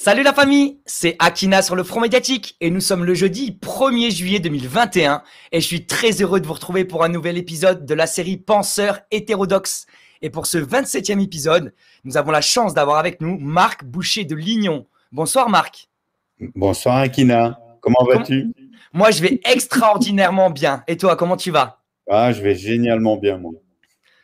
Salut la famille, c'est Akina sur le front médiatique et nous sommes le jeudi 1er juillet 2021 et je suis très heureux de vous retrouver pour un nouvel épisode de la série Penseurs hétérodoxes. Et pour ce 27e épisode, nous avons la chance d'avoir avec nous Marc Boucher de Lignon. Bonsoir Marc. Bonsoir Akina, comment vas-tu Moi je vais extraordinairement bien. Et toi, comment tu vas Ah, je vais génialement bien moi.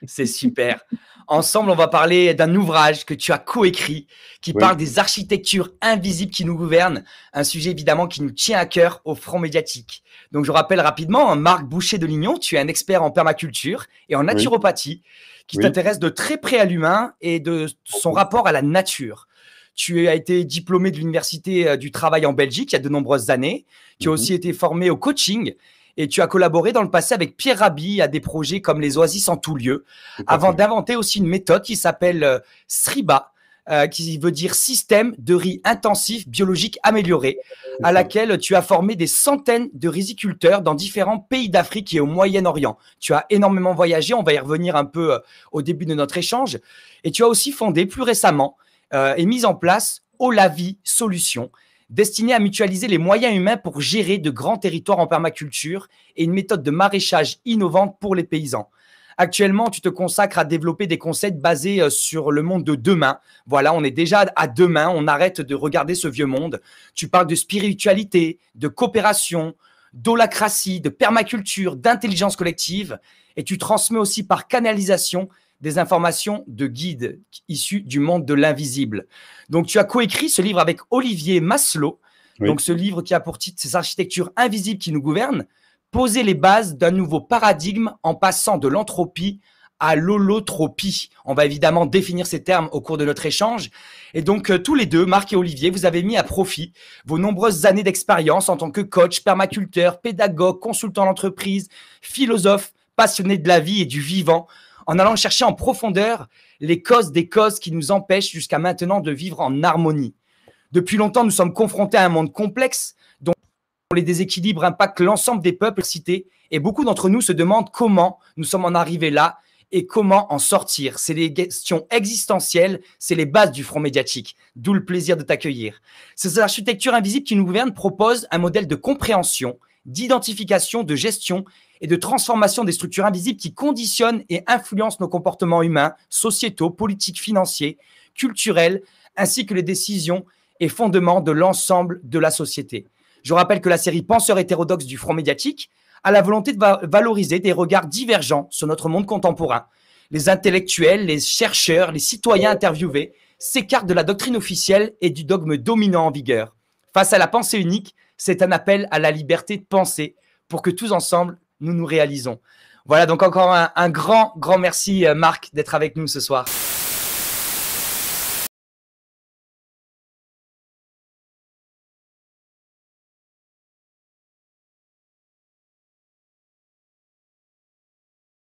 C'est super. Ensemble, on va parler d'un ouvrage que tu as coécrit, qui parle des architectures invisibles qui nous gouvernent, un sujet évidemment qui nous tient à cœur au front médiatique. Donc, je rappelle rapidement, hein, Marc Boucher de Lignon, tu es un expert en permaculture et en naturopathie, qui t'intéresse de très près à l'humain et de son oh. rapport à la nature. Tu as été diplômé de l'Université euh, du Travail en Belgique il y a de nombreuses années. Tu as mhm. aussi été formé au coaching et tu as collaboré dans le passé avec Pierre Rabhi à des projets comme les Oasis en tout lieu, avant d'inventer aussi une méthode qui s'appelle euh, Sriba. Euh, qui veut dire système de riz intensif biologique amélioré, à laquelle tu as formé des centaines de riziculteurs dans différents pays d'Afrique et au Moyen-Orient. Tu as énormément voyagé, on va y revenir un peu euh, au début de notre échange, et tu as aussi fondé plus récemment et mis en place Olavi Solutions, destiné à mutualiser les moyens humains pour gérer de grands territoires en permaculture et une méthode de maraîchage innovante pour les paysans. Actuellement, tu te consacres à développer des concepts basés euh, sur le monde de demain. Voilà, on est déjà à demain, on arrête de regarder ce vieux monde. Tu parles de spiritualité, de coopération, d'holacratie, de permaculture, d'intelligence collective, et tu transmets aussi par canalisation des informations de guide issus du monde de l'invisible. Donc, tu as coécrit ce livre avec Olivier Maslow, donc ce livre qui a pour titre Ces architectures invisibles qui nous gouvernent, poser les bases d'un nouveau paradigme en passant de l'entropie à l'holotropie. On va évidemment définir ces termes au cours de notre échange. Et donc, euh, tous les deux, Marc et Olivier, vous avez mis à profit vos nombreuses années d'expérience en tant que coach, permaculteur, pédagogue, consultant d'entreprise, philosophe, passionné de la vie et du vivant en allant chercher en profondeur les causes des causes qui nous empêchent jusqu'à maintenant de vivre en harmonie. Depuis longtemps, nous sommes confrontés à un monde complexe dont les déséquilibres impactent l'ensemble des peuples cités et beaucoup d'entre nous se demandent comment nous sommes en arrivés là et comment en sortir. C'est les questions existentielles, c'est les bases du front médiatique, d'où le plaisir de t'accueillir. Ces architectures invisible qui nous gouvernent propose un modèle de compréhension d'identification, de gestion et de transformation des structures invisibles qui conditionnent et influencent nos comportements humains, sociétaux, politiques, financiers, culturels, ainsi que les décisions et fondements de l'ensemble de la société. Je rappelle que la série Penseurs hétérodoxes du Front médiatique a la volonté de valoriser des regards divergents sur notre monde contemporain. Les intellectuels, les chercheurs, les citoyens interviewés s'écartent de la doctrine officielle et du dogme dominant en vigueur. Face à la pensée unique, c'est un appel à la liberté de penser pour que tous ensemble, nous nous réalisons. Voilà, donc encore un, grand, grand merci euh, Marc d'être avec nous ce soir.